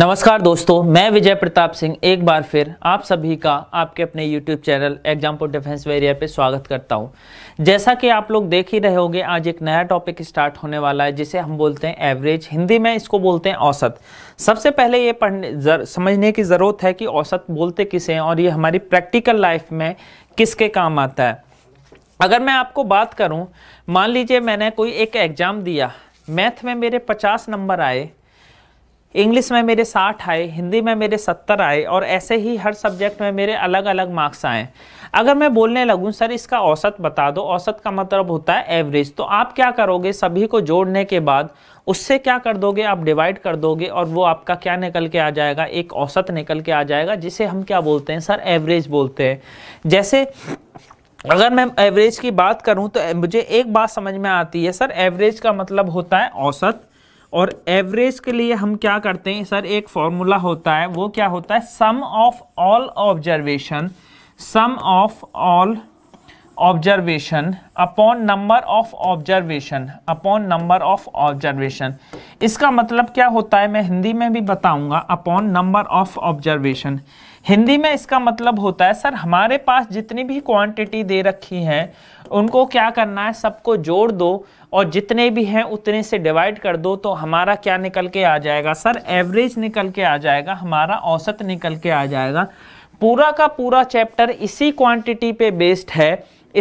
नमस्कार दोस्तों मैं विजय प्रताप सिंह एक बार फिर आप सभी का आपके अपने YouTube channel exam for defence वेरिया पे स्वागत करता हूँ जैसा कि आप लोग देख ही रहे होंगे आज एक नया टॉपिक स्टार्ट होने वाला है जिसे हम बोलते हैं एवरेज हिंदी में इसको बोलते हैं औसत सबसे पहले ये पढ़ने जर, समझने की ज़रूरत है कि औसत बोलते किसे हैं और ये हमारी प्रैक्टिकल लाइफ में किसके काम आता है अगर मैं आपको बात करूँ मान लीजिए मैंने कोई एक एग्ज़ाम दिया मैथ में मेरे पचास नंबर आए इंग्लिश में मेरे साठ आए हिंदी में मेरे सत्तर आए और ऐसे ही हर सब्जेक्ट में मेरे अलग अलग मार्क्स आए अगर मैं बोलने लगूँ सर इसका औसत बता दो औसत का मतलब होता है एवरेज तो आप क्या करोगे सभी को जोड़ने के बाद उससे क्या कर दोगे आप डिवाइड कर दोगे और वो आपका क्या निकल के आ जाएगा एक औसत निकल के आ जाएगा जिसे हम क्या बोलते हैं सर एवरेज बोलते हैं जैसे अगर मैं एवरेज की बात करूँ तो मुझे एक बात समझ में आती है सर एवरेज का मतलब होता है औसत और एवरेज के लिए हम क्या करते हैं सर एक फॉर्मूला होता है वो क्या होता है sum of all observation sum of all observation upon number of observation upon number of observation इसका मतलब क्या होता है मैं हिंदी में भी बताऊंगा upon number of observation Hindi में इसका मतलब होता है सर हमारे पास जितनी भी क्वांटिटी दे रखी है उनको क्या करना है सबको जोड़ दो और जितने भी हैं उतने से डिवाइड कर दो तो हमारा क्या निकल के आ जाएगा सर एवरेज निकल के आ जाएगा हमारा औसत निकल के आ जाएगा पूरा का पूरा चैप्टर इसी क्वांटिटी पे बेस्ड है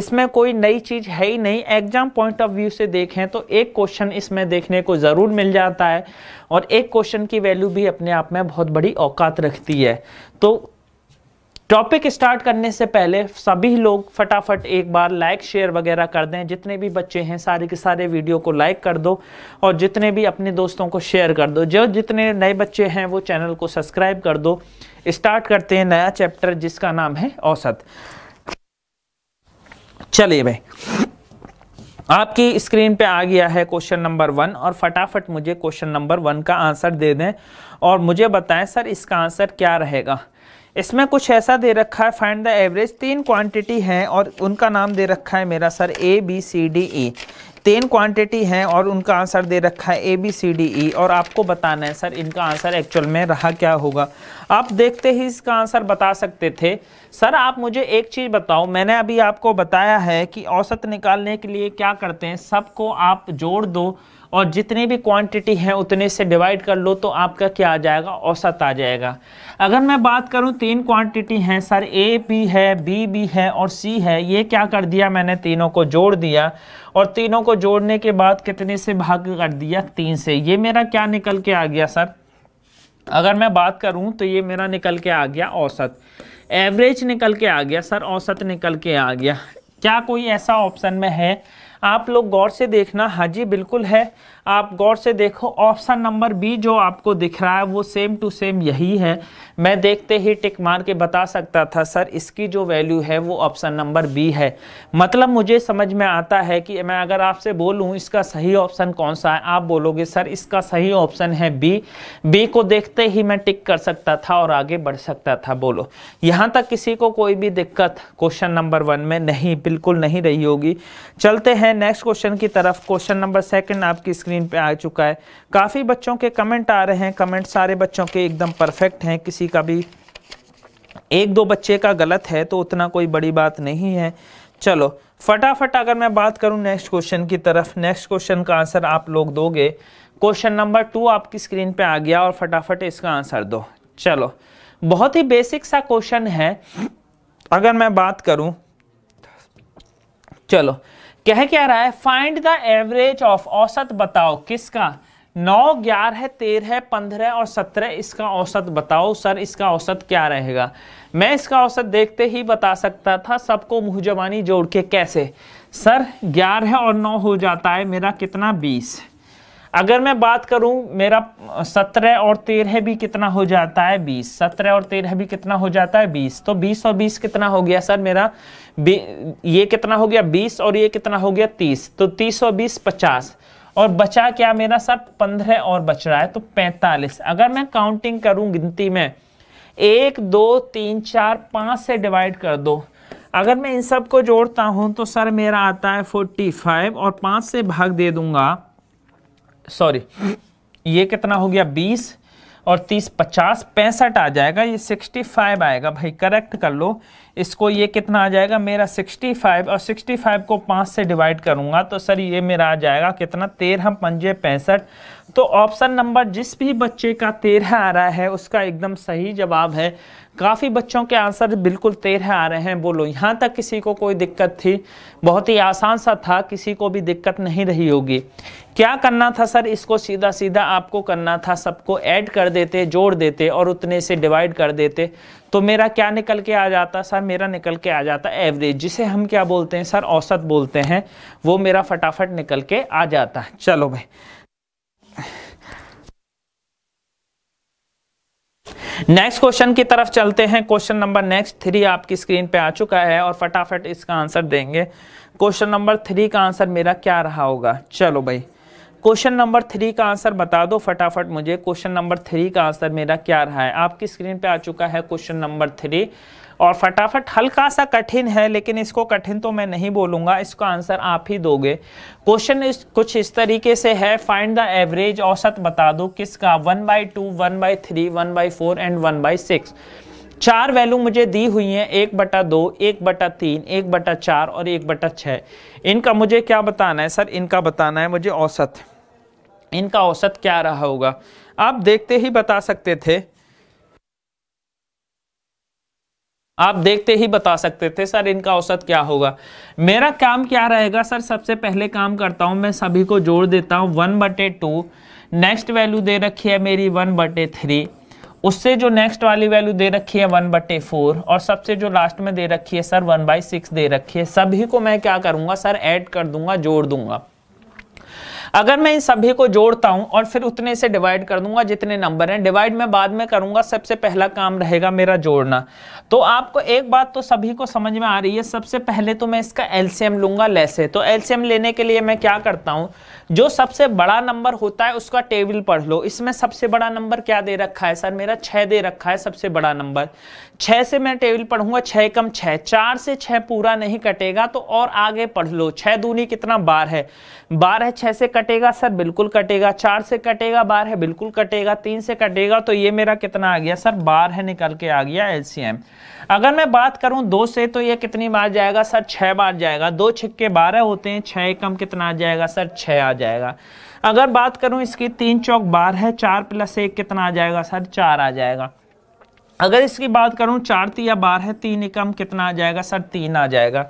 इसमें कोई नई चीज़ है ही नहीं एग्जाम पॉइंट ऑफ व्यू से देखें तो एक क्वेश्चन इसमें देखने को ज़रूर मिल जाता है और एक क्वेश्चन की वैल्यू भी अपने आप में बहुत बड़ी औकात रखती है तो टॉपिक स्टार्ट करने से पहले सभी लोग फटाफट एक बार लाइक शेयर वगैरह कर दें जितने भी बच्चे हैं सारे के सारे वीडियो को लाइक कर दो और जितने भी अपने दोस्तों को शेयर कर दो जो जितने नए बच्चे हैं वो चैनल को सब्सक्राइब कर दो स्टार्ट करते हैं नया चैप्टर जिसका नाम है औसत चलिए भाई आपकी स्क्रीन पे आ गया है क्वेश्चन नंबर वन और फटाफट मुझे क्वेश्चन नंबर वन का आंसर दे दें और मुझे बताएं सर इसका आंसर क्या रहेगा इसमें कुछ ऐसा दे रखा है फाइंड द एवरेज तीन क्वांटिटी हैं और उनका नाम दे रखा है मेरा sir A B C D E तीन क्वांटिटी हैं और उनका आंसर दे रखा है ए बी सी डी ई और आपको बताना है सर इनका आंसर एक्चुअल में रहा क्या होगा आप देखते ही इसका आंसर बता सकते थे सर आप मुझे एक चीज़ बताओ मैंने अभी आपको बताया है कि औसत निकालने के लिए क्या करते हैं सबको आप जोड़ दो और जितने भी क्वांटिटी है उतने से डिवाइड कर लो तो आपका क्या आ जाएगा औसत आ जाएगा अगर मैं बात करूं तीन क्वांटिटी हैं सर ए भी है बी भी है और सी है ये क्या कर दिया मैंने तीनों को जोड़ दिया और तीनों को जोड़ने के बाद कितने से भाग कर दिया तीन से ये मेरा क्या निकल के आ गया सर अगर मैं बात करूँ तो ये मेरा निकल के आ गया औसत एवरेज निकल के आ गया सर औसत निकल के आ गया क्या कोई ऐसा ऑप्शन में है आप लोग गौर से देखना हाजी बिल्कुल है आप गौर से देखो ऑप्शन नंबर बी जो आपको दिख रहा है वो सेम टू सेम यही है मैं देखते ही टिक मार के बता सकता था सर इसकी जो वैल्यू है वो ऑप्शन नंबर बी है मतलब मुझे समझ में आता है कि मैं अगर आपसे बोलूँ इसका सही ऑप्शन कौन सा है आप बोलोगे सर इसका सही ऑप्शन है बी बी को देखते ही मैं टिक कर सकता था और आगे बढ़ सकता था बोलो यहाँ तक किसी को कोई भी दिक्कत क्वेश्चन नंबर वन में नहीं बिल्कुल नहीं रही होगी चलते हैं नेक्स्ट क्वेश्चन की तरफ क्वेश्चन नंबर सेकेंड आपकी स्क्रीन स्क्रीन पे आ चुका है काफ़ी बच्चों के कमेंट आ रहे हैं कमेंट सारे बच्चों के एकदम परफेक्ट हैं किसी का भी एक दो बच्चे का गलत है तो उतना कोई बड़ी बात नहीं है चलो फटाफट अगर मैं बात करूं नेक्स्ट क्वेश्चन की तरफ नेक्स्ट क्वेश्चन का आंसर आप लोग दोगे क्वेश्चन नंबर टू आपकी स्क्रीन पर आ गया और फटाफट इसका आंसर दो चलो बहुत ही बेसिक सा क्वेश्चन है अगर मैं बात करूं चलो कह क्या रहा है फाइंड द एवरेज ऑफ औसत बताओ किसका नौ ग्यारह तेरह पंद्रह और सत्रह इसका औसत बताओ सर इसका औसत क्या रहेगा मैं इसका औसत देखते ही बता सकता था सबको मुहजबानी जबानी जोड़ के कैसे सर ग्यारह और नौ हो जाता है मेरा कितना बीस अगर मैं बात करूं मेरा सत्रह और तेरह भी कितना हो जाता है बीस सत्रह और तेरह भी कितना हो जाता है बीस तो बीस और बीस कितना हो गया सर मेरा ये कितना हो गया बीस और ये कितना हो गया तीस तो तीस और बीस पचास और बचा क्या मेरा सर पंद्रह और बच रहा है तो पैंतालीस अगर मैं काउंटिंग करूं गिनती में एक दो तीन चार पाँच से डिवाइड कर दो अगर मैं इन सब को जोड़ता हूं तो सर मेरा आता है फोर्टी फाइव और पाँच से भाग दे दूंगा सॉरी ये कितना हो गया बीस और तीस पचास पैंसठ आ जाएगा ये सिक्सटी फाइव आएगा भाई करेक्ट कर लो इसको ये कितना आ जाएगा मेरा सिक्सटी फाइव और सिक्सटी फाइव को पाँच से डिवाइड करूँगा तो सर ये मेरा आ जाएगा कितना तेरह पंजे पैंसठ तो ऑप्शन नंबर जिस भी बच्चे का तेरह आ रहा है उसका एकदम सही जवाब है काफ़ी बच्चों के आंसर बिल्कुल तेरह आ रहे हैं बोलो यहाँ तक किसी को कोई दिक्कत थी बहुत ही आसान सा था किसी को भी दिक्कत नहीं रही होगी क्या करना था सर इसको सीधा सीधा आपको करना था सबको ऐड कर देते जोड़ देते और उतने से डिवाइड कर देते तो मेरा क्या निकल के आ जाता सर मेरा निकल के आ जाता एवरेज जिसे हम क्या बोलते हैं सर औसत बोलते हैं वो मेरा फटाफट निकल के आ जाता है चलो भाई नेक्स्ट क्वेश्चन की तरफ चलते हैं क्वेश्चन नंबर नेक्स्ट थ्री आपकी स्क्रीन पे आ चुका है और फटाफट इसका आंसर देंगे क्वेश्चन नंबर थ्री का आंसर मेरा क्या रहा होगा चलो भाई क्वेश्चन नंबर थ्री का आंसर बता दो फटाफट मुझे क्वेश्चन नंबर थ्री का आंसर मेरा क्या रहा है आपकी स्क्रीन पे आ चुका है क्वेश्चन नंबर थ्री और फटाफट हल्का सा कठिन है लेकिन इसको कठिन तो मैं नहीं बोलूँगा इसका आंसर आप ही दोगे क्वेश्चन इस, कुछ इस तरीके से है फाइंड द एवरेज औसत बता दो किसका one by two one by three one by four and one by six चार वैल्यू मुझे दी हुई हैं एक बटा दो एक बटा तीन एक बटा चार और एक बटा छः इनका मुझे क्या बताना है सर इनका बताना है मुझे औसत इनका औसत क्या रहा होगा आप देखते ही बता सकते थे आप देखते ही बता सकते थे सर इनका औसत क्या होगा मेरा काम क्या रहेगा सर सबसे पहले काम करता हूं मैं सभी को जोड़ देता हूं वन बटे टू नेक्स्ट वैल्यू दे रखी है मेरी वन बटे थ्री उससे जो नेक्स्ट वाली वैल्यू दे रखी है वन बटे फोर और सबसे जो लास्ट में दे रखी है सर वन बाई सिक्स दे रखी है सभी को मैं क्या करूंगा सर ऐड कर दूंगा जोड़ दूंगा अगर मैं इन सभी को जोड़ता हूं और फिर उतने से डिवाइड कर दूंगा जितने नंबर हैं डिवाइड मैं बाद में करूंगा सबसे पहला काम रहेगा मेरा जोड़ना तो आपको एक बात तो सभी को समझ में आ रही है सबसे पहले तो मैं इसका एलसीएम लूंगा लेसे तो एलसीएम लेने के लिए मैं क्या करता हूं जो सबसे बड़ा नंबर होता है उसका टेबल पढ़ लो इसमें सबसे बड़ा नंबर क्या दे रखा है सर मेरा छः दे रखा है सबसे बड़ा नंबर छः से मैं टेबल पढ़ूंगा छः कम छः चार से छः पूरा नहीं कटेगा तो और आगे पढ़ लो छः दूनी कितना बार है बार है छः से कटेगा सर बिल्कुल कटेगा चार से कटेगा बार है बिल्कुल कटेगा तीन से कटेगा तो ये मेरा कितना आ गया सर बार है निकल के आ गया एल अगर मैं बात करूँ दो से तो ये कितनी बार जाएगा सर छः बार जाएगा दो छिक्के बारह होते हैं छः कम कितना आ जाएगा सर छः आ जाएगा अगर बात करूँ इसकी तीन चौक बार है चार प्लस एक कितना आ जाएगा सर चार आ जाएगा अगर इसकी बात करूँ चार तिया बार है तीन एकम कितना आ जाएगा सर तीन आ जाएगा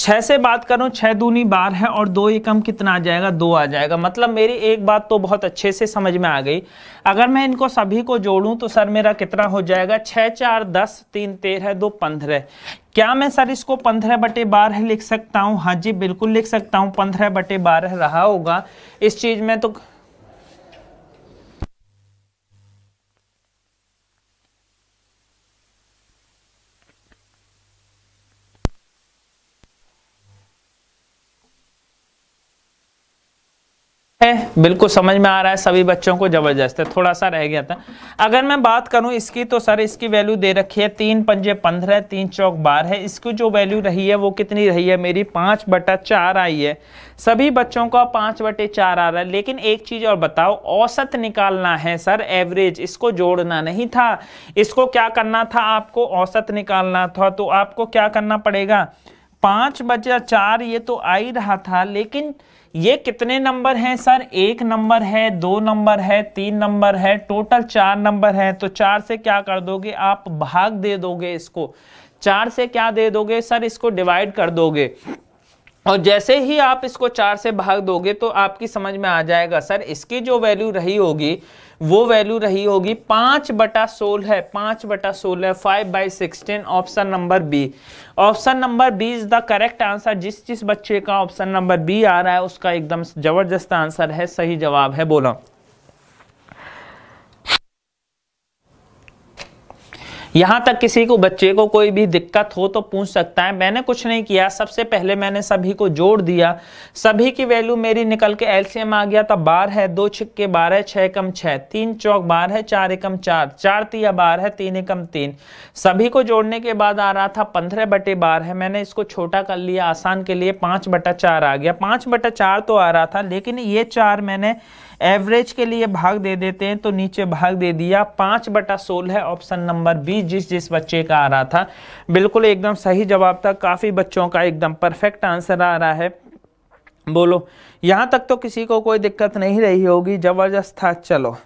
छः से बात करूँ छः दूनी बार है और दो एकम कितना आ जाएगा दो आ जाएगा मतलब मेरी एक बात तो बहुत अच्छे से समझ में आ गई अगर मैं इनको सभी को जोड़ूँ तो सर मेरा कितना हो जाएगा छः चार दस तीन तेरह दो पंद्रह क्या मैं सर इसको पंद्रह बटे बारह लिख सकता हूँ हाँ जी बिल्कुल लिख सकता हूँ पंद्रह बटे बारह रहा होगा इस चीज़ में तो है बिल्कुल समझ में आ रहा है सभी बच्चों को ज़बरदस्त है थोड़ा सा रह गया था अगर मैं बात करूं इसकी तो सर इसकी वैल्यू दे रखी है तीन पंजे पंद्रह तीन चौक बार है इसकी जो वैल्यू रही है वो कितनी रही है मेरी पाँच बटा चार आई है सभी बच्चों का पाँच बटे चार आ रहा है लेकिन एक चीज़ और बताओ औसत निकालना है सर एवरेज इसको जोड़ना नहीं था इसको क्या करना था आपको औसत निकालना था तो आपको क्या करना पड़ेगा पाँच बटा चार ये तो आ ही रहा था लेकिन ये कितने नंबर हैं सर एक नंबर है दो नंबर है तीन नंबर है टोटल चार नंबर है तो चार से क्या कर दोगे आप भाग दे दोगे इसको चार से क्या दे दोगे सर इसको डिवाइड कर दोगे और जैसे ही आप इसको चार से भाग दोगे तो आपकी समझ में आ जाएगा सर इसकी जो वैल्यू रही होगी वो वैल्यू रही होगी पांच बटा सोल है पांच बटा सोल है five by sixteen option number B option number B is the correct answer जिस जिस बच्चे का ऑप्शन नंबर बी आ रहा है उसका एकदम ज़बरदस्त आंसर है सही जवाब है बोला यहाँ तक किसी को बच्चे को कोई भी दिक्कत हो तो पूछ सकता है मैंने कुछ नहीं किया सबसे पहले मैंने सभी को जोड़ दिया सभी की वैल्यू मेरी निकल के एलसीएम आ गया था तो बार है दो छिक्के बारह छः कम छः तीन चौक बार है चार एकम चार चार तिया बार है तीन एकम तीन सभी को जोड़ने के बाद आ रहा था पंद्रह बटे बार है मैंने इसको छोटा कर लिया आसान के लिए पाँच बटा चार आ गया पाँच बटा चार तो आ रहा था लेकिन ये चार मैंने एवरेज के लिए भाग दे देते हैं तो नीचे भाग दे दिया पाँच बटा सोलह है ऑप्शन नंबर बी जिस जिस बच्चे का आ रहा था बिल्कुल एकदम सही जवाब था काफ़ी बच्चों का एकदम परफेक्ट आंसर आ रहा है बोलो यहाँ तक तो किसी को कोई दिक्कत नहीं रही होगी ज़बरदस्त था चलो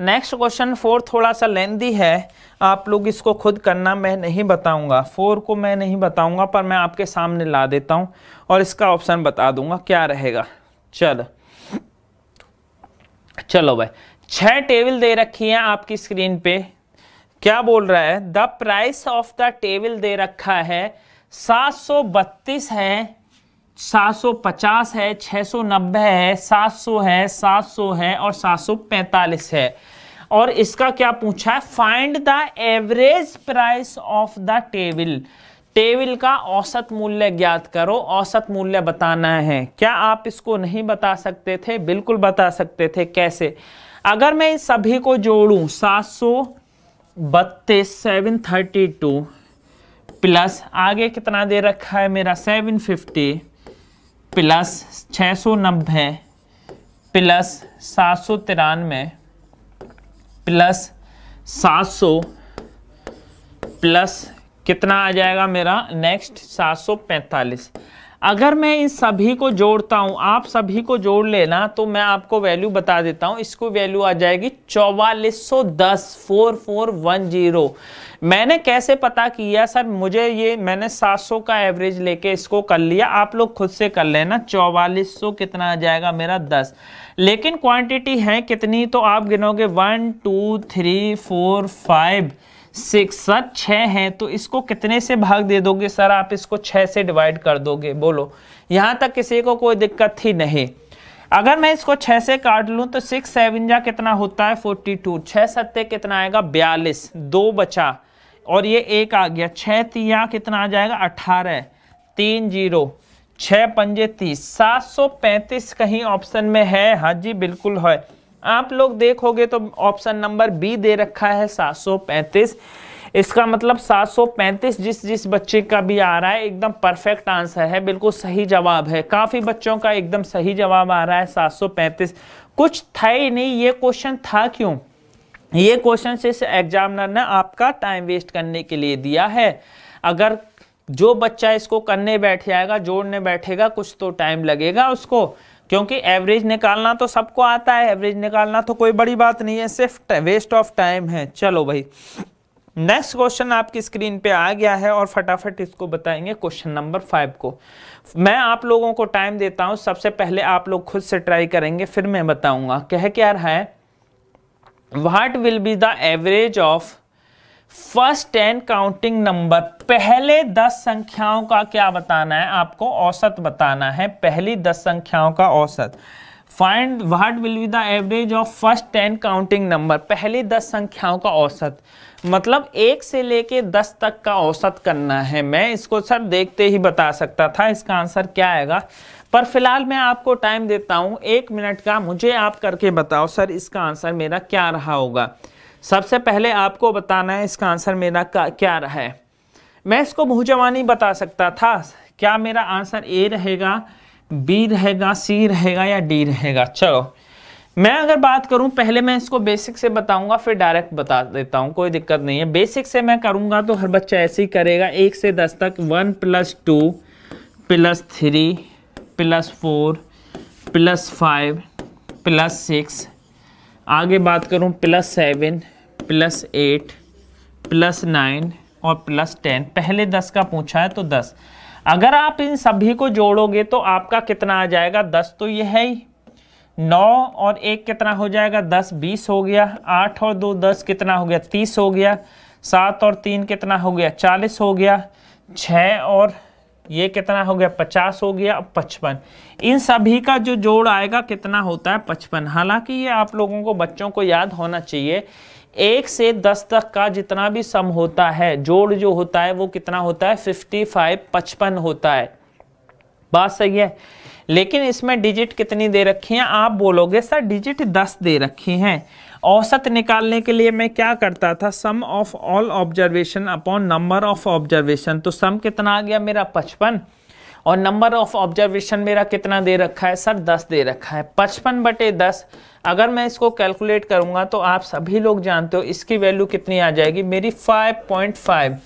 नेक्स्ट क्वेश्चन फोर थोड़ा सा लेंदी है आप लोग इसको खुद करना मैं नहीं बताऊंगा फोर को मैं नहीं बताऊंगा पर मैं आपके सामने ला देता हूं और इसका ऑप्शन बता दूंगा क्या रहेगा चल चलो भाई छह टेबल दे रखी है आपकी स्क्रीन पे क्या बोल रहा है the price of the table दे रखा है बत्तीस है 750 है 690 है 700 है 700 है और 745 है और इसका क्या पूछा है find the average price of the table table का औसत मूल्य ज्ञात करो औसत मूल्य बताना है क्या आप इसको नहीं बता सकते थे बिल्कुल बता सकते थे कैसे अगर मैं सभी को जोड़ूं सात सौ बत्तीस सेवन थर्टी टू प्लस आगे कितना दे रखा है मेरा सेवन फिफ्टी प्लस छः सौ नब्बे प्लस सात सौ तिरानवे प्लस सात सौ प्लस कितना आ जाएगा मेरा नेक्स्ट 745 अगर मैं इन सभी को जोड़ता हूँ आप सभी को जोड़ लेना तो मैं आपको वैल्यू बता देता हूँ इसको वैल्यू आ जाएगी चौवालीस सौ दस फोर फोर वन जीरो मैंने कैसे पता किया सर मुझे ये मैंने 700 का एवरेज लेके इसको कर लिया आप लोग खुद से कर लेना चौवालीस सौ कितना आ जाएगा मेरा 10 लेकिन क्वांटिटी है कितनी तो आप गिनोगे one two three four five six sir छः हैं तो इसको कितने से भाग दे दोगे सर आप इसको छः से डिवाइड कर दोगे बोलो यहाँ तक किसी को कोई दिक्कत थी नहीं अगर मैं इसको छः से काट लूँ तो सिक्स सेवन कितना होता है फोर्टी टू छः सत्ते कितना आएगा बयालीस दो बचा और ये एक आ गया छः तिया कितना आ जाएगा अठारह तीन जीरो छः पंजे तीस सात सौ पैंतीस कहीं ऑप्शन में है हाँ जी बिल्कुल है आप लोग देखोगे तो ऑप्शन नंबर बी दे रखा है 735 इसका मतलब 735 जिस जिस बच्चे का भी आ रहा है एकदम परफेक्ट आंसर है बिल्कुल सही जवाब है काफ़ी बच्चों का एकदम सही जवाब आ रहा है 735 कुछ था ही नहीं ये क्वेश्चन था क्यों ये क्वेश्चन सिर्फ एग्जामिनर ने आपका टाइम वेस्ट करने के लिए दिया है अगर जो बच्चा इसको करने बैठ जाएगा जोड़ने बैठेगा कुछ तो टाइम लगेगा उसको क्योंकि एवरेज निकालना तो सबको आता है एवरेज निकालना तो कोई बड़ी बात नहीं है सिर्फ वेस्ट ऑफ टाइम है चलो भाई नेक्स्ट क्वेश्चन आपकी स्क्रीन पे आ गया है और फटाफट इसको बताएंगे क्वेश्चन नंबर फाइव को मैं आप लोगों को टाइम देता हूं सबसे पहले आप लोग खुद से ट्राई करेंगे फिर मैं बताऊंगा कह क्या रहा है what will be the average of first ten counting number पहले दस संख्याओं का क्या बताना है आपको औसत बताना है पहली दस संख्याओं का औसत find what will be the average of first ten counting number पहली दस संख्याओं का औसत मतलब एक से लेके दस तक का औसत करना है मैं इसको सर देखते ही बता सकता था इसका आंसर क्या आएगा पर फिलहाल मैं आपको टाइम देता हूँ एक मिनट का मुझे आप करके बताओ सर इसका आंसर मेरा क्या रहा होगा सबसे पहले आपको बताना है इसका आंसर मेरा क्या रहा है मैं इसको मुँह बता सकता था क्या मेरा आंसर ए रहेगा बी रहेगा सी रहेगा या डी रहेगा चलो मैं अगर बात करूं पहले मैं इसको बेसिक से बताऊंगा फिर डायरेक्ट बता देता हूं कोई दिक्कत नहीं है बेसिक से मैं करूंगा तो हर बच्चा ऐसे ही करेगा एक से दस तक one plus two plus three plus four plus five plus six आगे बात करूँ plus seven plus eight plus nine और प्लस टेन पहले दस का पूछा है तो दस अगर आप इन सभी को जोड़ोगे तो आपका कितना आ जाएगा दस तो ये है ही नौ और एक कितना हो जाएगा दस बीस हो गया आठ और दो दस कितना हो गया तीस हो गया सात और तीन कितना हो गया चालीस हो गया छः और ये कितना हो गया पचास हो गया पचपन इन सभी का जो जोड़ आएगा कितना होता है पचपन हालांकि ये आप लोगों को बच्चों को याद होना चाहिए एक से दस तक का जितना भी सम होता है जोड़ जो होता है वो कितना होता है फिफ्टी फाइव पचपन होता है बात सही है लेकिन इसमें डिजिट कितनी दे रखी है आप बोलोगे सर डिजिट दस दे रखी हैं औसत निकालने के लिए मैं क्या करता था sum of all observation upon number of observation तो सम कितना आ गया मेरा पचपन और नंबर ऑफ ऑब्जर्वेशन मेरा कितना दे रखा है सर दस दे रखा है पचपन बटे दस अगर मैं इसको कैलकुलेट करूंगा तो आप सभी लोग जानते हो इसकी वैल्यू कितनी आ जाएगी मेरी फाइव पॉइंट फाइव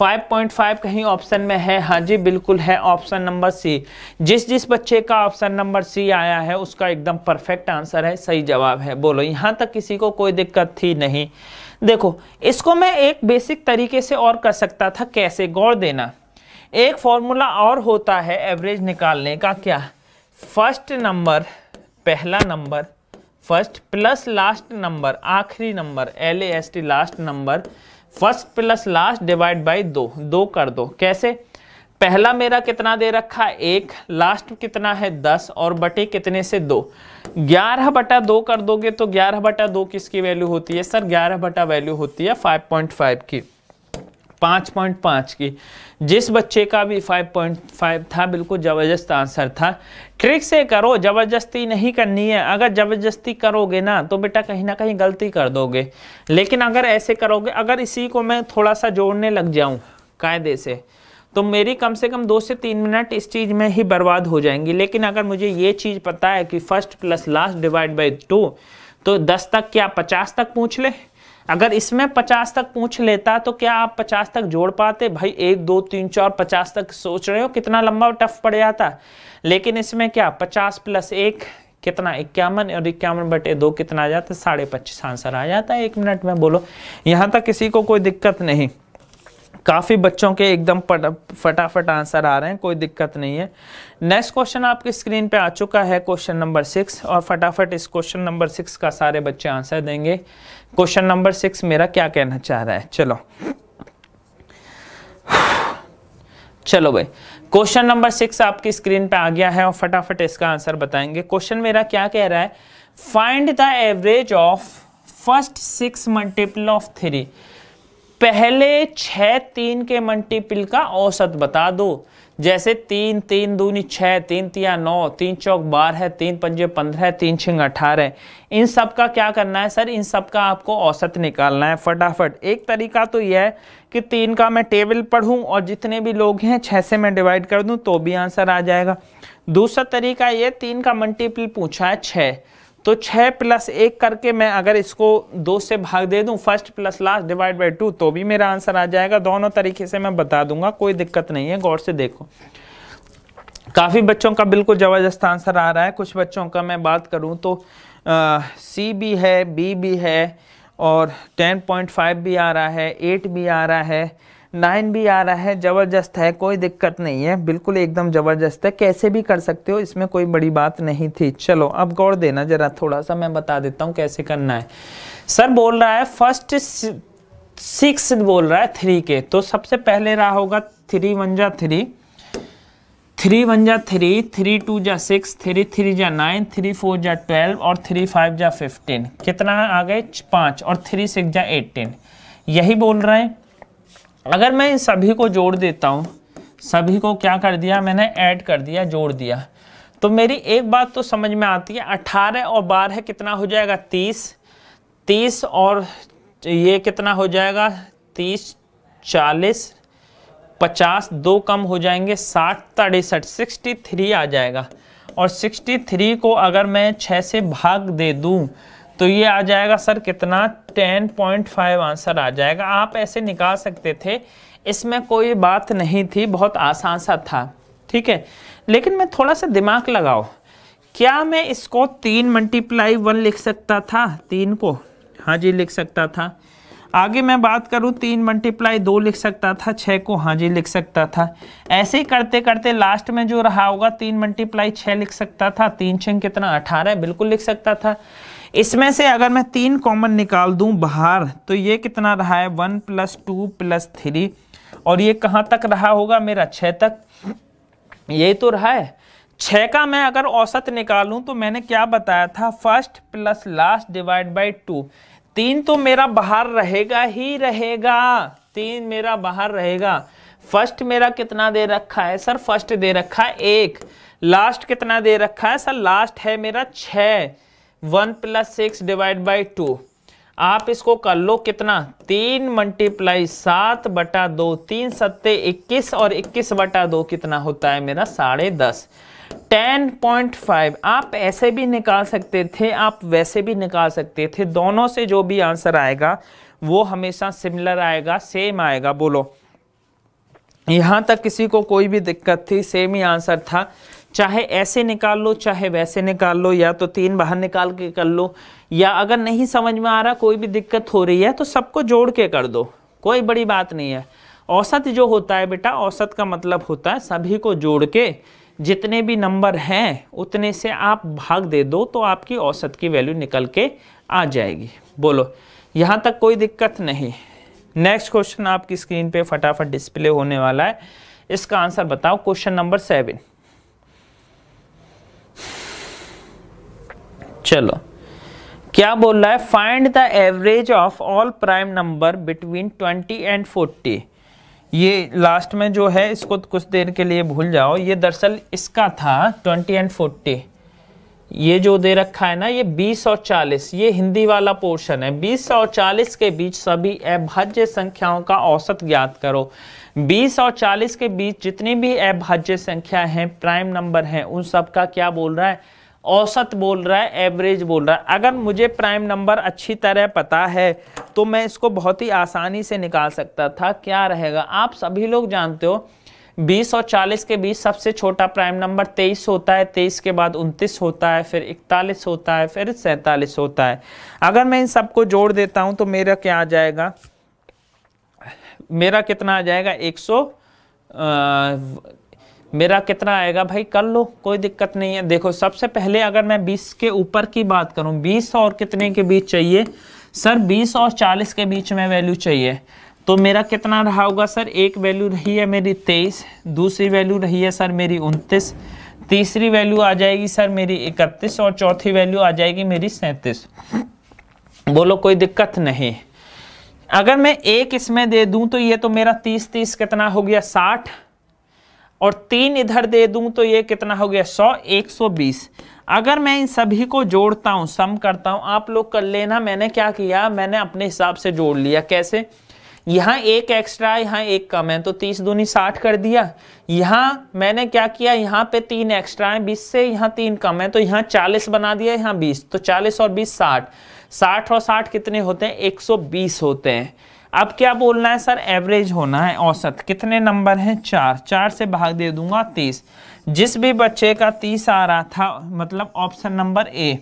5.5 कहीं ऑप्शन में है हाँ जी बिल्कुल है ऑप्शन नंबर सी जिस जिस बच्चे का ऑप्शन नंबर सी आया है उसका एकदम परफेक्ट आंसर है सही जवाब है बोलो यहाँ तक किसी को कोई दिक्कत थी नहीं देखो इसको मैं एक बेसिक तरीके से और कर सकता था कैसे गौर देना एक फॉर्मूला और होता है एवरेज निकालने का क्या फर्स्ट नंबर पहला नंबर फर्स्ट प्लस लास्ट नंबर आखिरी नंबर L A S T last number first plus last divide by दो दो कर दो कैसे पहला मेरा कितना दे रखा एक लास्ट कितना है दस और बटे कितने से दो ग्यारह बटा दो कर दोगे तो ग्यारह बटा दो किसकी वैल्यू होती है सर ग्यारह बटा वैल्यू होती है फाइव पॉइंट फाइव की पाँच पॉइंट पाँच की जिस बच्चे का भी फाइव पॉइंट फाइव था बिल्कुल ज़बरदस्त आंसर था ट्रिक से करो ज़बरदस्ती नहीं करनी है अगर ज़बरदस्ती करोगे ना तो बेटा कहीं ना कहीं गलती कर दोगे लेकिन अगर ऐसे करोगे अगर इसी को मैं थोड़ा सा जोड़ने लग जाऊँ कायदे से तो मेरी कम से कम दो से तीन मिनट इस चीज़ में ही बर्बाद हो जाएंगी लेकिन अगर मुझे ये चीज़ पता है कि first plus last divide by two तो दस तक क्या पचास तक पूछ ले अगर इसमें पचास तक पूछ लेता तो क्या आप पचास तक जोड़ पाते भाई एक दो तीन चार पचास तक सोच रहे हो कितना लंबा टफ पड़ जाता लेकिन इसमें क्या पचास प्लस एक कितना इक्यावन और इक्यावन बटे दो कितना आ जाता है साढ़े पच्चीस आंसर आ जाता है एक मिनट में बोलो यहाँ तक किसी को कोई दिक्कत नहीं काफ़ी बच्चों के एकदम फटाफट आंसर आ रहे हैं कोई दिक्कत नहीं है नेक्स्ट क्वेश्चन आपकी स्क्रीन पे आ चुका है क्वेश्चन नंबर सिक्स और फटाफट इस क्वेश्चन नंबर सिक्स का सारे बच्चे आंसर देंगे क्वेश्चन नंबर सिक्स मेरा क्या कहना चाह रहा है चलो चलो भाई क्वेश्चन नंबर सिक्स आपकी स्क्रीन पे आ गया है और फटाफट इसका आंसर बताएंगे क्वेश्चन मेरा क्या कह रहा है find the average of first six multiple of three पहले छः तीन के मल्टीपल का औसत बता दो जैसे तीन तीन दूनी छः तीन तिया नौ तीन चौक बारह है तीन पंजे पंद्रह तीन छिंग अठारह इन सब का क्या करना है सर इन सब का आपको औसत निकालना है फटाफट एक तरीका तो यह है कि तीन का मैं टेबल पढ़ूँ और जितने भी लोग हैं छः से मैं डिवाइड कर दूँ तो भी आंसर आ जाएगा दूसरा तरीका ये तीन का मल्टीपल पूछा है छः तो छः प्लस एक करके मैं अगर इसको दो से भाग दे दूं first plus last divide by two तो भी मेरा आंसर आ जाएगा दोनों तरीके से मैं बता दूंगा कोई दिक्कत नहीं है गौर से देखो काफ़ी बच्चों का बिल्कुल ज़बरदस्त आंसर आ रहा है कुछ बच्चों का मैं बात करूँ तो सी भी है बी भी है और टेन भी आ रहा है एट भी आ रहा है नाइन भी आ रहा है ज़बरदस्त है कोई दिक्कत नहीं है बिल्कुल एकदम ज़बरदस्त है कैसे भी कर सकते हो इसमें कोई बड़ी बात नहीं थी चलो अब गौर देना ज़रा थोड़ा सा मैं बता देता हूँ कैसे करना है सर बोल रहा है फर्स्ट सिक्स बोल रहा है थ्री के तो सबसे पहले रहा होगा थ्री वन जा थ्री थ्री वन जा थ्री थ्री टू जा सिक्स थ्री थ्री जा नाइन थ्री फोर जा ट्वेल्व और थ्री फाइव जा फिफ्टीन कितना आ गए पाँच और थ्री सिक्स जा एटीन यही बोल रहे हैं अगर मैं इन सभी को जोड़ देता हूँ सभी को क्या कर दिया मैंने ऐड कर दिया जोड़ दिया तो मेरी एक बात तो समझ में आती है अठारह और बारह कितना हो जाएगा तीस तीस और ये कितना हो जाएगा तीस चालीस पचास दो कम हो जाएंगे साठ तिरसठ सिक्सटी थ्री आ जाएगा और सिक्सटी थ्री को अगर मैं छः से भाग दे दूँ तो ये आ जाएगा सर कितना 10.5 आंसर आ जाएगा आप ऐसे निकाल सकते थे इसमें कोई बात नहीं थी बहुत आसान सा था ठीक है लेकिन मैं थोड़ा सा दिमाग लगाओ क्या मैं इसको तीन मल्टीप्लाई वन लिख सकता था तीन को हाँ जी लिख सकता था आगे मैं बात करूँ तीन मल्टीप्लाई दो लिख सकता था छः को हाँ जी लिख सकता था ऐसे ही करते करते लास्ट में जो रहा होगा तीन मल्टीप्लाई छः लिख सकता था तीन छः कितना अठारह बिल्कुल लिख सकता था इसमें से अगर मैं तीन कॉमन निकाल दूं बाहर तो ये कितना रहा है one plus two plus three और ये कहाँ तक रहा होगा मेरा छः तक ये तो रहा है छः का मैं अगर औसत निकालूं तो मैंने क्या बताया था first plus last divide by two तीन तो मेरा बाहर रहेगा ही रहेगा तीन मेरा बाहर रहेगा फर्स्ट मेरा कितना दे रखा है सर फर्स्ट दे रखा है एक लास्ट कितना दे रखा है सर लास्ट है मेरा छः one plus six divide by two आप इसको कर लो कितना तीन मल्टीप्लाई सात बटा दो तीन सत्ते इक्कीस और इक्कीस बटा दो कितना होता है मेरा साढ़े दस टेन पॉइंट फाइव आप ऐसे भी निकाल सकते थे आप वैसे भी निकाल सकते थे दोनों से जो भी आंसर आएगा वो हमेशा सिमिलर आएगा सेम आएगा बोलो यहाँ तक किसी को कोई भी दिक्कत थी सेम ही आंसर था चाहे ऐसे निकाल लो चाहे वैसे निकाल लो या तो तीन बाहर निकाल के कर लो या अगर नहीं समझ में आ रहा कोई भी दिक्कत हो रही है तो सबको जोड़ के कर दो कोई बड़ी बात नहीं है औसत जो होता है बेटा औसत का मतलब होता है सभी को जोड़ के जितने भी नंबर हैं उतने से आप भाग दे दो तो आपकी औसत की वैल्यू निकल के आ जाएगी बोलो यहाँ तक कोई दिक्कत नहीं नेक्स्ट क्वेश्चन आपकी स्क्रीन पे फटाफट डिस्प्ले होने वाला है इसका आंसर बताओ क्वेश्चन नंबर सेवन चलो क्या बोल रहा है find the average of all prime number between twenty and forty ये लास्ट में जो है इसको तो कुछ देर के लिए भूल जाओ ये दरअसल इसका था ट्वेंटी एंड फोर्टी ये जो दे रखा है ना ये बीस और चालीस ये हिंदी वाला पोर्शन है बीस और चालीस के बीच सभी अभाज्य संख्याओं का औसत ज्ञात करो बीस और चालीस के बीच जितनी भी अभाज्य संख्या है प्राइम नंबर है उन सब का क्या बोल रहा है औसत बोल रहा है एवरेज बोल रहा है अगर मुझे प्राइम नंबर अच्छी तरह पता है तो मैं इसको बहुत ही आसानी से निकाल सकता था क्या रहेगा आप सभी लोग जानते हो 20 और 40 के बीच सबसे छोटा प्राइम नंबर 23 होता है 23 के बाद 29 होता है फिर 41 होता है फिर सैंतालीस होता है अगर मैं इन सबको जोड़ देता हूँ तो मेरा क्या आ जाएगा मेरा कितना आ जाएगा एक सौ मेरा कितना आएगा भाई कर लो कोई दिक्कत नहीं है देखो सबसे पहले अगर मैं बीस के ऊपर की बात करूँ बीस और कितने के बीच चाहिए सर बीस और चालीस के बीच में वैल्यू चाहिए तो मेरा कितना रहा होगा सर एक वैल्यू रही है मेरी तेईस दूसरी वैल्यू रही है सर मेरी उनतीस तीसरी वैल्यू आ जाएगी सर मेरी इकतीस और चौथी वैल्यू आ जाएगी मेरी सैंतीस बोलो कोई दिक्कत नहीं अगर मैं एक इसमें दे दूं तो ये तो मेरा तीस तीस कितना हो गया साठ और तीन इधर दे दूं तो ये कितना हो गया सौ एक सौ बीस अगर मैं इन सभी को जोड़ता हूँ सम करता हूँ आप लोग कर लेना मैंने क्या किया मैंने अपने हिसाब से जोड़ लिया कैसे यहाँ एक एक्स्ट्रा है यहाँ एक कम है तो तीस दूनी साठ कर दिया यहाँ मैंने क्या किया यहाँ पे तीन एक्स्ट्रा है बीस से यहाँ तीन कम है तो यहाँ चालीस बना दिया यहाँ बीस तो चालीस और बीस साठ साठ और साठ कितने होते हैं एक सौ बीस होते हैं अब क्या बोलना है सर एवरेज होना है औसत कितने नंबर हैं चार चार से भाग दे दूंगा तीस जिस भी बच्चे का तीस आ रहा था मतलब ऑप्शन नंबर ए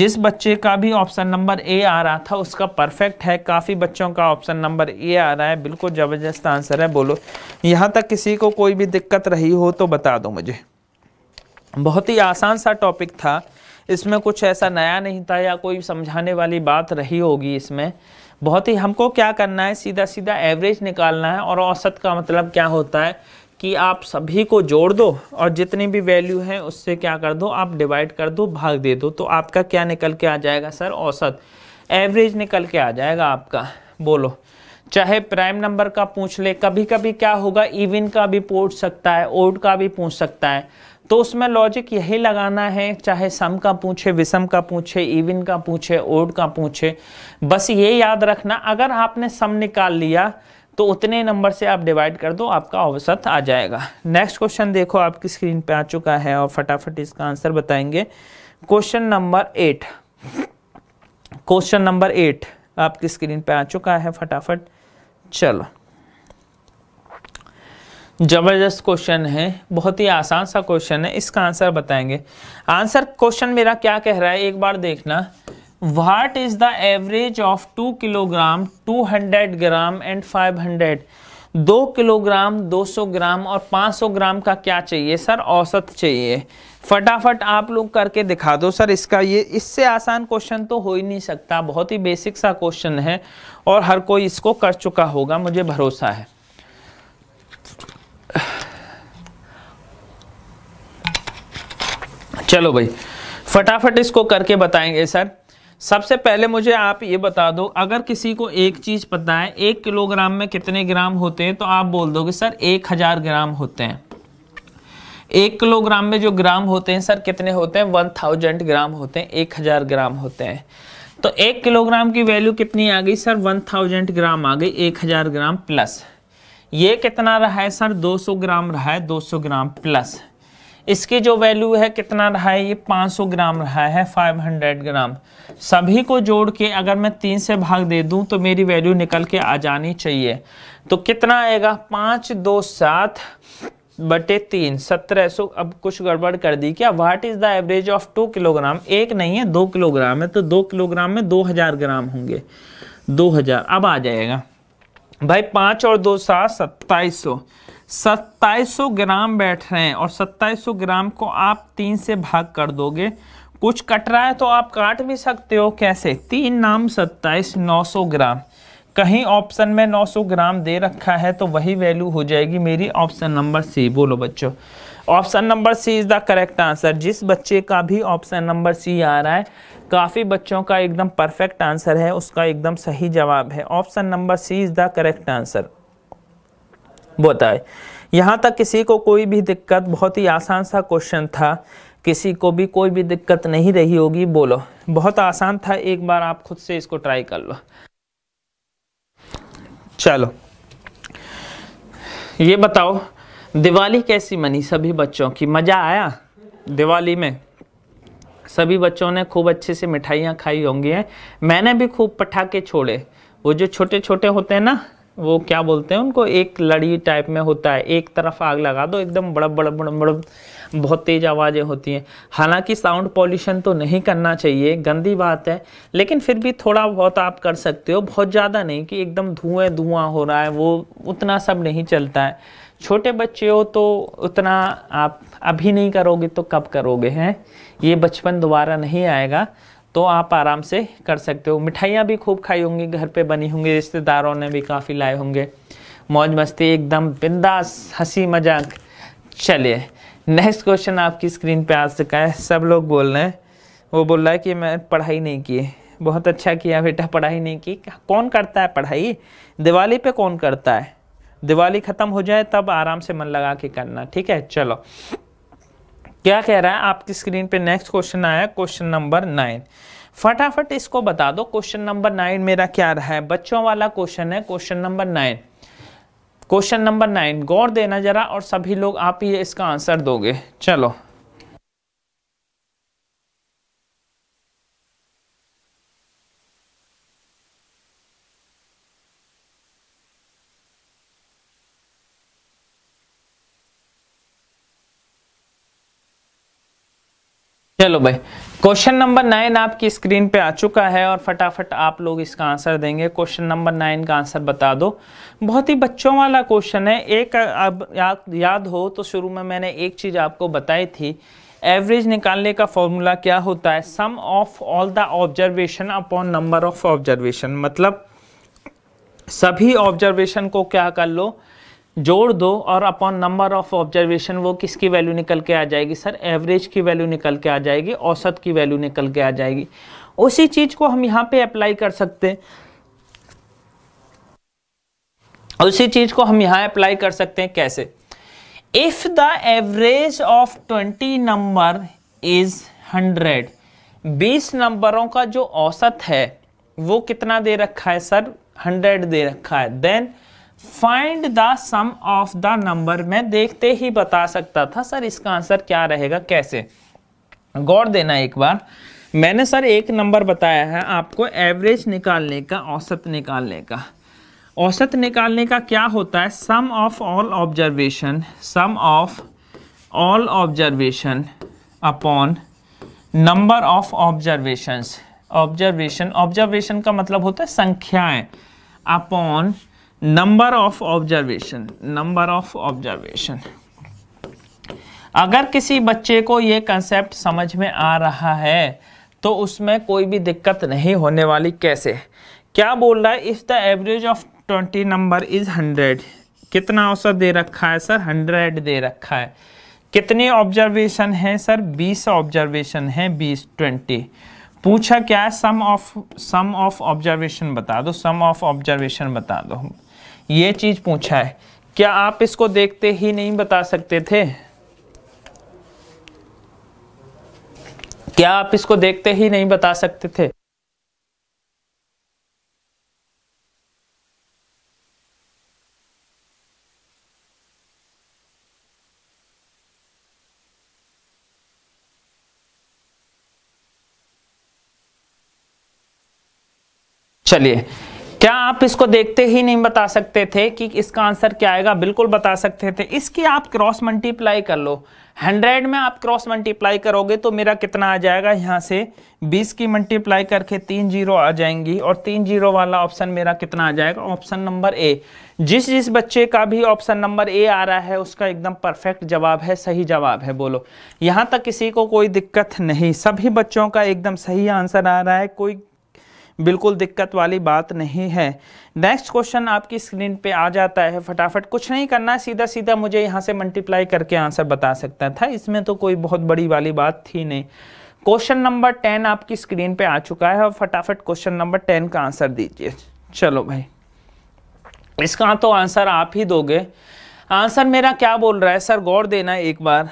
जिस बच्चे का भी ऑप्शन नंबर ए आ रहा था उसका परफेक्ट है काफ़ी बच्चों का ऑप्शन नंबर ए आ रहा है बिल्कुल ज़बरदस्त आंसर है बोलो यहाँ तक किसी को कोई भी दिक्कत रही हो तो बता दो मुझे बहुत ही आसान सा टॉपिक था इसमें कुछ ऐसा नया नहीं था या कोई समझाने वाली बात रही होगी इसमें बहुत ही हमको क्या करना है सीधा सीधा एवरेज निकालना है और औसत का मतलब क्या होता है कि आप सभी को जोड़ दो और जितनी भी वैल्यू है उससे क्या कर दो आप डिवाइड कर दो भाग दे दो तो आपका क्या निकल के आ जाएगा सर औसत एवरेज निकल के आ जाएगा आपका बोलो चाहे प्राइम नंबर का पूछ ले कभी कभी क्या होगा इवन का भी पूछ सकता है ओड का भी पूछ सकता है तो उसमें लॉजिक यही लगाना है चाहे सम का पूछे विषम का पूछे इवन का पूछे ओड का पूछे बस ये याद रखना अगर आपने सम निकाल लिया तो उतने नंबर से आप डिवाइड कर दो आपका औसत आ जाएगा नेक्स्ट क्वेश्चन देखो आपकी स्क्रीन पे आ चुका है और फटाफट इसका आंसर बताएंगे question number eight question number eight आपकी स्क्रीन पर आ चुका है फटाफट चलो ज़बरदस्त क्वेश्चन है बहुत ही आसान सा क्वेश्चन है इसका आंसर बताएंगे आंसर क्वेश्चन मेरा क्या कह रहा है एक बार देखना what is the average of two kilogram two hundred gram and five hundred दो किलोग्राम दो सौ ग्राम और पाँच सौ ग्राम का क्या चाहिए सर औसत चाहिए फटाफट आप लोग करके दिखा दो सर इसका ये इससे आसान क्वेश्चन तो हो ही नहीं सकता बहुत ही बेसिक सा क्वेश्चन है और हर कोई इसको कर चुका होगा मुझे भरोसा है चलो भाई फटाफट इसको करके बताएंगे सर सबसे पहले मुझे आप ये बता दो अगर किसी को एक चीज़ पता है एक किलोग्राम में कितने ग्राम होते हैं तो आप बोल दोगे सर एक हज़ार ग्राम होते हैं एक किलोग्राम में जो ग्राम होते हैं सर कितने होते हैं वन थाउजेंड ग्राम होते हैं एक हज़ार ग्राम होते हैं तो एक किलोग्राम की वैल्यू कितनी आ गई सर वन थाउजेंड ग्राम आ गई एक हज़ार ग्राम प्लस ये कितना रहा है सर 200 ग्राम रहा है 200 ग्राम प्लस इसकी जो वैल्यू है कितना रहा है ये 500 ग्राम रहा है 500 ग्राम सभी को जोड़ के अगर मैं तीन से भाग दे दूं तो मेरी वैल्यू निकल के आ जानी चाहिए तो कितना आएगा पाँच दो सात बटे तीन सत्रह सौ अब कुछ गड़बड़ कर दी क्या what is the average of two kilogram एक नहीं है दो किलोग्राम है तो दो किलोग्राम में दो हज़ार ग्राम होंगे दो हज़ार अब आ जाएगा भाई पाँच और दो सात सत्ताईस सौ सत्ताईस सौ ग्राम बैठ रहे हैं और सत्ताईस सौ ग्राम को आप तीन से भाग कर दोगे कुछ कट रहा है तो आप काट भी सकते हो कैसे तीन नाम सत्ताईस नौ सौ ग्राम कहीं ऑप्शन में नौ सौ ग्राम दे रखा है तो वही वैल्यू हो जाएगी मेरी ऑप्शन नंबर सी बोलो बच्चों option number C is the correct answer जिस बच्चे का भी ऑप्शन नंबर सी आ रहा है काफ़ी बच्चों का एकदम परफेक्ट आंसर है उसका एकदम सही जवाब है option number C is the correct answer बताए यहाँ तक किसी को कोई भी दिक्कत बहुत ही आसान सा क्वेश्चन था किसी को भी कोई भी दिक्कत नहीं रही होगी बोलो बहुत आसान था एक बार आप खुद से इसको ट्राई कर लो चलो ये बताओ दिवाली कैसी मनी सभी बच्चों की मज़ा आया दिवाली में सभी बच्चों ने खूब अच्छे से मिठाइयाँ खाई होंगी हैं मैंने भी खूब पटाखे छोड़े वो जो छोटे छोटे होते हैं ना वो क्या बोलते हैं उनको एक लड़ी टाइप में होता है एक तरफ आग लगा दो एकदम बड़प बड़प बड़प बड़ बहुत तेज़ आवाज़ें होती हैं हालांकि साउंड पॉल्यूशन तो नहीं करना चाहिए गंदी बात है लेकिन फिर भी थोड़ा बहुत आप कर सकते हो बहुत ज़्यादा नहीं कि एकदम धुएँ धुआँ हो रहा है वो उतना सब नहीं चलता है छोटे बच्चे हो तो उतना आप अभी नहीं करोगे तो कब करोगे हैं ये बचपन दोबारा नहीं आएगा तो आप आराम से कर सकते हो मिठाइयाँ भी खूब खाई होंगी घर पे बनी होंगी रिश्तेदारों ने भी काफ़ी लाए होंगे मौज मस्ती एकदम बिंदास हंसी मजाक चलिए नेक्स्ट क्वेश्चन आपकी स्क्रीन पे आ चुका है सब लोग बोल रहे हैं वो बोल रहा है कि मैं पढ़ाई नहीं की बहुत अच्छा किया बेटा पढ़ाई नहीं की कौन करता है पढ़ाई दिवाली पे कौन करता है दिवाली ख़त्म हो जाए तब आराम से मन लगा के करना ठीक है चलो क्या कह रहा है आपकी स्क्रीन पे नेक्स्ट क्वेश्चन आया क्वेश्चन नंबर नाइन फटाफट इसको बता दो क्वेश्चन नंबर नाइन मेरा क्या रहा है बच्चों वाला क्वेश्चन है question number nine question number nine गौर देना जरा और सभी लोग आप ही इसका आंसर दोगे चलो चलो भाई क्वेश्चन नंबर नाइन आपकी स्क्रीन पे आ चुका है और फटाफट आप लोग इसका आंसर देंगे क्वेश्चन नंबर नाइन का आंसर बता दो बहुत ही बच्चों वाला क्वेश्चन है एक अब याद याद हो तो शुरू में मैंने एक चीज़ आपको बताई थी एवरेज निकालने का फॉर्मूला क्या होता है sum of all the observation upon number of observation मतलब सभी ऑब्जर्वेशन को क्या कर लो जोड़ दो और अपॉन नंबर ऑफ ऑब्जर्वेशन वो किसकी वैल्यू निकल के आ जाएगी सर एवरेज की वैल्यू निकल के आ जाएगी औसत की वैल्यू निकल के आ जाएगी उसी चीज़ को हम यहाँ पे अप्लाई कर सकते हैं उसी चीज़ को हम यहाँ अप्लाई कर सकते हैं कैसे if the average of twenty number is hundred बीस नंबरों का जो औसत है वो कितना दे रखा है सर हंड्रेड दे रखा है then find the sum of the number मैं देखते ही बता सकता था सर इसका आंसर क्या रहेगा कैसे गौर देना एक बार मैंने सर एक नंबर बताया है आपको एवरेज निकालने का औसत निकालने का औसत निकालने का क्या होता है sum of all observation sum of all observation upon number of observations observation observation का मतलब होता है संख्याएं upon number of observation number of observation अगर किसी बच्चे को ये कंसेप्ट समझ में आ रहा है तो उसमें कोई भी दिक्कत नहीं होने वाली कैसे क्या बोल रहा है if the average of twenty number is hundred कितना औसत दे रखा है सर हंड्रेड दे रखा है कितनी ऑब्जर्वेशन है सर बीस ऑब्जर्वेशन है बीस ट्वेंटी पूछा क्या है sum of sum of observation बता दो सम ऑफ ऑब्जर्वेशन बता दो ये चीज़ पूछा है क्या आप इसको देखते ही नहीं बता सकते थे क्या आप इसको देखते ही नहीं बता सकते थे चलिए क्या आप इसको देखते ही नहीं बता सकते थे कि इसका आंसर क्या आएगा बिल्कुल बता सकते थे इसकी आप क्रॉस मल्टीप्लाई कर लो हंड्रेड में आप क्रॉस मल्टीप्लाई करोगे तो मेरा कितना आ जाएगा यहाँ से बीस की मल्टीप्लाई करके तीन जीरो आ जाएंगी और तीन जीरो वाला ऑप्शन मेरा कितना आ जाएगा ऑप्शन नंबर ए जिस जिस बच्चे का भी ऑप्शन नंबर ए आ रहा है उसका एकदम परफेक्ट जवाब है सही जवाब है बोलो यहाँ तक किसी को कोई दिक्कत नहीं सभी बच्चों का एकदम सही आंसर आ रहा है कोई बिल्कुल दिक्कत वाली बात नहीं है नेक्स्ट क्वेश्चन आपकी स्क्रीन पे आ जाता है फटाफट कुछ नहीं करना सीधा सीधा मुझे यहाँ से मल्टीप्लाई करके आंसर बता सकता था इसमें तो कोई बहुत बड़ी वाली बात थी नहीं क्वेश्चन नंबर टेन आपकी स्क्रीन पे आ चुका है और फटाफट क्वेश्चन नंबर टेन का आंसर दीजिए चलो भाई इसका तो आंसर आप ही दोगे आंसर मेरा क्या बोल रहा है सर गौर देना एक बार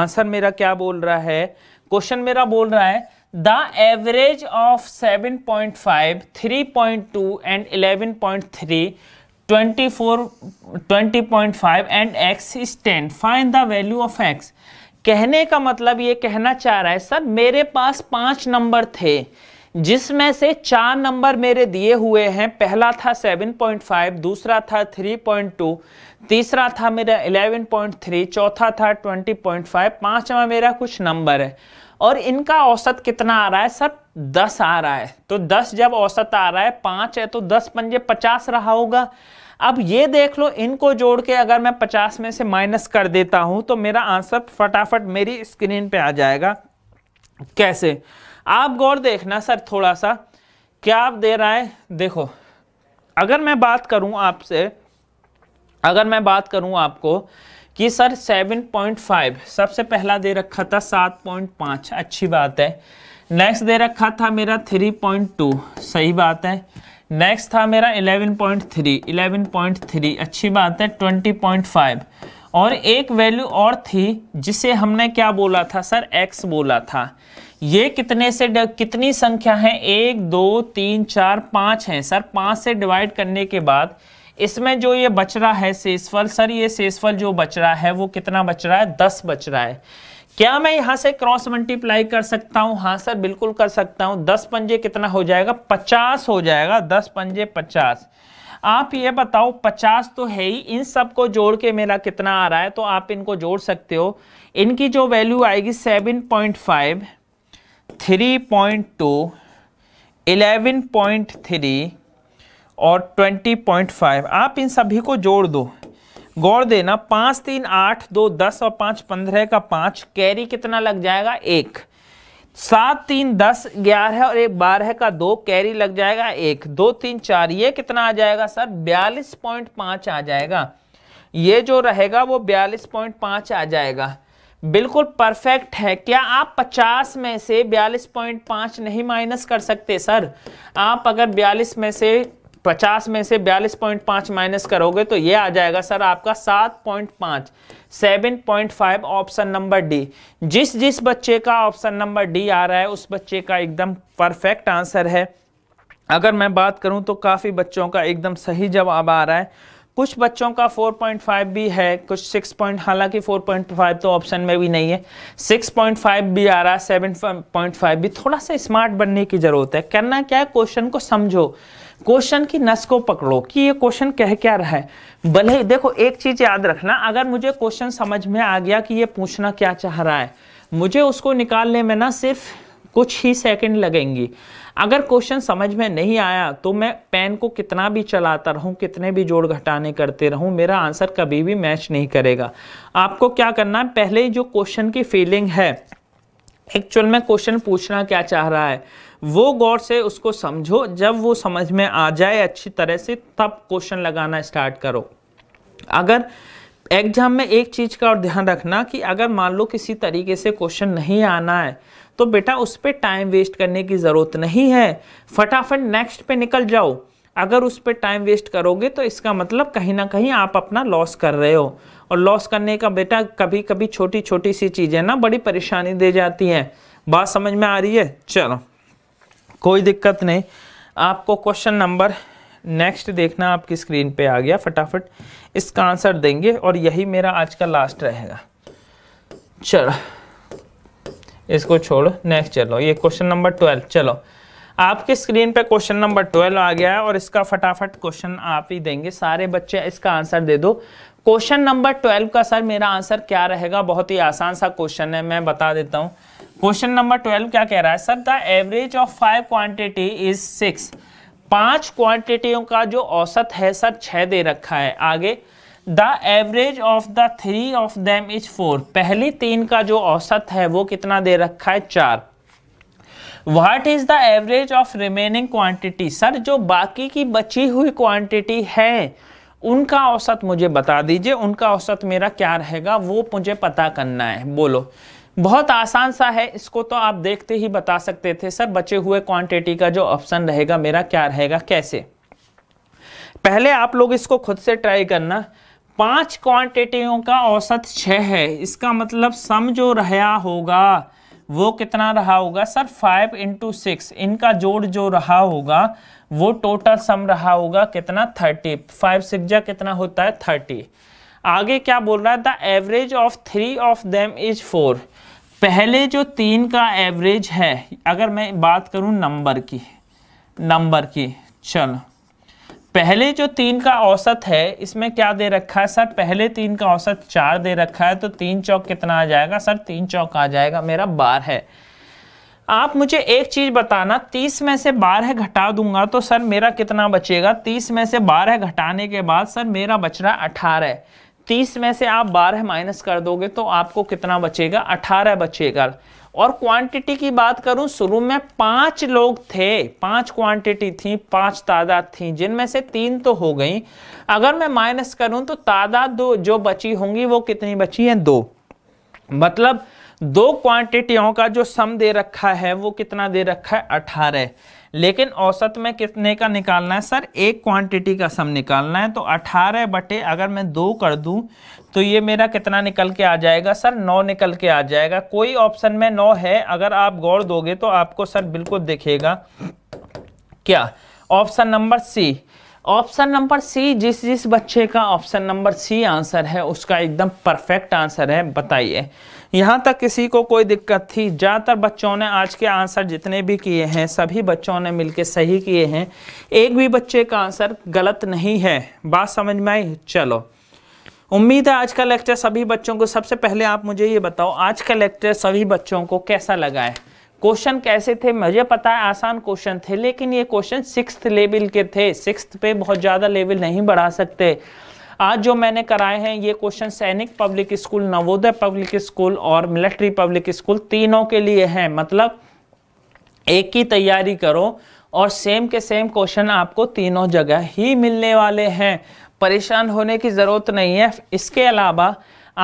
आंसर मेरा क्या बोल रहा है क्वेश्चन मेरा बोल रहा है the average of 7.5, 3.2 and 11.3, 24, 20.5 and x is 10. Find the value of x. कहने का मतलब ये कहना चाह रहा है सर मेरे पास पांच नंबर थे जिसमें से चार नंबर मेरे दिए हुए हैं पहला था 7.5 दूसरा था 3.2 तीसरा था मेरा 11.3 चौथा था 20.5 पांचवा मेरा कुछ नंबर है और इनका औसत कितना आ रहा है सर दस आ रहा है तो दस जब औसत आ रहा है पांच है तो दस पंजे पचास रहा होगा अब ये देख लो इनको जोड़ के अगर मैं पचास में से माइनस कर देता हूं तो मेरा आंसर फटाफट मेरी स्क्रीन पे आ जाएगा कैसे आप गौर देखना सर थोड़ा सा क्या आप दे रहा है देखो अगर मैं बात करूं आपसे अगर मैं बात करूं आपको कि सर 7.5 सबसे पहला दे रखा था 7.5 अच्छी बात है नेक्स्ट दे रखा था मेरा 3.2 सही बात है नेक्स्ट था मेरा 11.3 11.3 अच्छी बात है 20.5 और एक वैल्यू और थी जिसे हमने क्या बोला था सर एक्स बोला था ये कितने से कितनी संख्या है एक दो तीन चार पाँच हैं सर पाँच से डिवाइड करने के बाद इसमें जो ये बच रहा है शेषफल सर ये शेषफल जो बच रहा है वो कितना बच रहा है दस बच रहा है क्या मैं यहाँ से क्रॉस मल्टीप्लाई कर सकता हूँ हाँ सर बिल्कुल कर सकता हूँ दस पंजे कितना हो जाएगा पचास हो जाएगा दस पंजे पचास आप ये बताओ पचास तो है ही इन सब को जोड़ के मेरा कितना आ रहा है तो आप इनको जोड़ सकते हो इनकी जो वैल्यू आएगी seven point five three point two eleven point three और 20.5 आप इन सभी को जोड़ दो गौर देना पाँच तीन आठ दो दस और पाँच पंद्रह का पाँच कैरी कितना लग जाएगा एक सात तीन दस ग्यारह और एक बारह का दो कैरी लग जाएगा एक दो तीन चार ये कितना आ जाएगा सर बयालीस पॉइंट पाँच आ जाएगा ये जो रहेगा वो बयालीस पॉइंट पाँच आ जाएगा बिल्कुल परफेक्ट है क्या आप पचास में से बयालीस पॉइंट पाँच नहीं माइनस कर सकते सर आप अगर बयालीस में से पचास में से बयालीस पॉइंट माइनस करोगे तो ये आ जाएगा सर आपका सात point seven point option number D जिस जिस बच्चे का ऑप्शन नंबर डी आ रहा है उस बच्चे का एकदम परफेक्ट आंसर है अगर मैं बात करूं तो काफ़ी बच्चों का एकदम सही जवाब आ रहा है कुछ बच्चों का 4.5 भी है कुछ 6. पॉइंट हालांकि 4.5 तो ऑप्शन में भी नहीं है 6.5 भी आ रहा है 7.5 भी थोड़ा सा स्मार्ट बनने की ज़रूरत है करना क्या है क्वेश्चन को समझो क्वेश्चन की नस को पकड़ो कि ये क्वेश्चन कह क्या रहा है भले देखो एक चीज याद रखना अगर मुझे क्वेश्चन समझ में आ गया कि ये पूछना क्या चाह रहा है मुझे उसको निकालने में ना सिर्फ कुछ ही सेकंड लगेंगी अगर क्वेश्चन समझ में नहीं आया तो मैं पेन को कितना भी चलाता रहूं कितने भी जोड़ घटाने करते रहूं मेरा आंसर कभी भी मैच नहीं करेगा आपको क्या करना है पहले जो क्वेश्चन की फीलिंग है एक्चुअल में क्वेश्चन पूछना क्या चाह रहा है वो गौर से उसको समझो जब वो समझ में आ जाए अच्छी तरह से तब क्वेश्चन लगाना स्टार्ट करो अगर एग्जाम में एक चीज़ का और ध्यान रखना कि अगर मान लो किसी तरीके से क्वेश्चन नहीं आना है तो बेटा उस पर टाइम वेस्ट करने की ज़रूरत नहीं है फटाफट नेक्स्ट पे निकल जाओ अगर उस पर टाइम वेस्ट करोगे तो इसका मतलब कहीं ना कहीं आप अपना लॉस कर रहे हो और लॉस करने का बेटा कभी कभी छोटी छोटी सी चीज़ें ना बड़ी परेशानी दे जाती हैं बात समझ में आ रही है चलो कोई दिक्कत नहीं आपको क्वेश्चन नंबर नेक्स्ट देखना आपकी स्क्रीन पे आ गया फटाफट इसका आंसर देंगे और यही मेरा आज का लास्ट रहेगा चलो इसको छोड़ो नेक्स्ट चलो ये क्वेश्चन नंबर ट्वेल्व चलो आपके स्क्रीन पे क्वेश्चन नंबर ट्वेल्व आ गया है और इसका फटाफट क्वेश्चन आप ही देंगे सारे बच्चे इसका आंसर दे दो क्वेश्चन नंबर ट्वेल्व का सर मेरा आंसर क्या रहेगा बहुत ही आसान सा क्वेश्चन है मैं बता देता हूँ क्वेश्चन नंबर ट्वेल्व क्या कह रहा है sir the average of five quantity is six पांच क्वांटिटियों का जो औसत है सर छह दे रखा है आगे the average of the three of them is four पहली तीन का जो औसत है वो कितना दे रखा है चार what is the average of remaining quantity sir जो बाकी की बची हुई क्वांटिटी है उनका औसत मुझे बता दीजिए उनका औसत मेरा क्या रहेगा वो मुझे पता करना है बोलो बहुत आसान सा है इसको तो आप देखते ही बता सकते थे सर बचे हुए क्वांटिटी का जो ऑप्शन रहेगा मेरा क्या रहेगा कैसे पहले आप लोग इसको खुद से ट्राई करना पांच क्वांटिटियों का औसत छः है इसका मतलब सम जो रहा होगा वो कितना रहा होगा सर फाइव इंटू सिक्स इनका जोड़ जो रहा होगा वो टोटल सम रहा होगा कितना थर्टी फाइव सिक्जा कितना होता है थर्टी आगे क्या बोल रहा है the average of three of them is four पहले जो तीन का एवरेज है अगर मैं बात करूं नंबर की नंबर की चलो पहले जो तीन का औसत है इसमें क्या दे रखा है सर पहले तीन का औसत चार दे रखा है तो तीन चौक कितना आ जाएगा सर तीन चौक आ जाएगा मेरा बार है आप मुझे एक चीज़ बताना तीस में से बारह घटा दूंगा तो सर मेरा कितना बचेगा तीस में से बारह घटाने के बाद सर मेरा बच रहा है अठारह तीस में से आप बारह माइनस कर दोगे तो आपको कितना बचेगा अठारह बचेगा और क्वांटिटी की बात करूं शुरू में पांच लोग थे पांच क्वांटिटी थी पांच तादाद थी जिनमें से तीन तो हो गई अगर मैं माइनस करूं तो तादाद दो जो बची होंगी वो कितनी बची है दो मतलब दो क्वांटिटियों का जो सम दे रखा है वो कितना दे रखा है अठारह लेकिन औसत में कितने का निकालना है सर एक क्वांटिटी का सम निकालना है तो 18 बटे अगर मैं दो कर दूं तो ये मेरा कितना निकल के आ जाएगा सर नौ निकल के आ जाएगा कोई ऑप्शन में नौ है अगर आप गौर दोगे तो आपको सर बिल्कुल दिखेगा क्या option number C option number C जिस जिस बच्चे का ऑप्शन नंबर सी आंसर है उसका एकदम परफेक्ट आंसर है बताइए यहाँ तक किसी को कोई दिक्कत थी ज़्यादातर बच्चों ने आज के आंसर जितने भी किए हैं सभी बच्चों ने मिलकर सही किए हैं एक भी बच्चे का आंसर गलत नहीं है बात समझ में आई चलो उम्मीद है आज का लेक्चर सभी बच्चों को सबसे पहले आप मुझे ये बताओ आज का लेक्चर सभी बच्चों को कैसा लगा है क्वेश्चन कैसे थे मुझे पता है आसान क्वेश्चन थे लेकिन ये क्वेश्चन सिक्स लेवल के थे सिक्स पे बहुत ज़्यादा लेवल नहीं बढ़ा सकते आज जो मैंने कराए हैं ये question Sainik public school Navodaya public school और मिलिट्री पब्लिक स्कूल तीनों के लिए हैं मतलब एक की तैयारी करो और सेम के सेम क्वेश्चन आपको तीनों जगह ही मिलने वाले हैं परेशान होने की ज़रूरत नहीं है इसके अलावा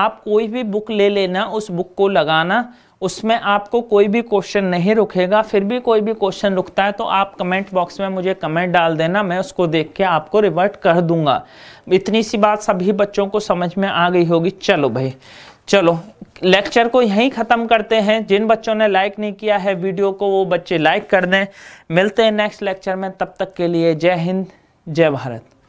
आप कोई भी बुक ले लेना उस बुक को लगाना उसमें आपको कोई भी क्वेश्चन नहीं रुकेगा फिर भी कोई भी क्वेश्चन रुकता है तो आप कमेंट बॉक्स में मुझे कमेंट डाल देना मैं उसको देख के आपको रिवर्ट कर दूंगा इतनी सी बात सभी बच्चों को समझ में आ गई होगी चलो भाई चलो लेक्चर को यहीं ख़त्म करते हैं जिन बच्चों ने लाइक नहीं किया है वीडियो को वो बच्चे लाइक कर दें मिलते हैं नेक्स्ट लेक्चर में तब तक के लिए जय हिंद जय भारत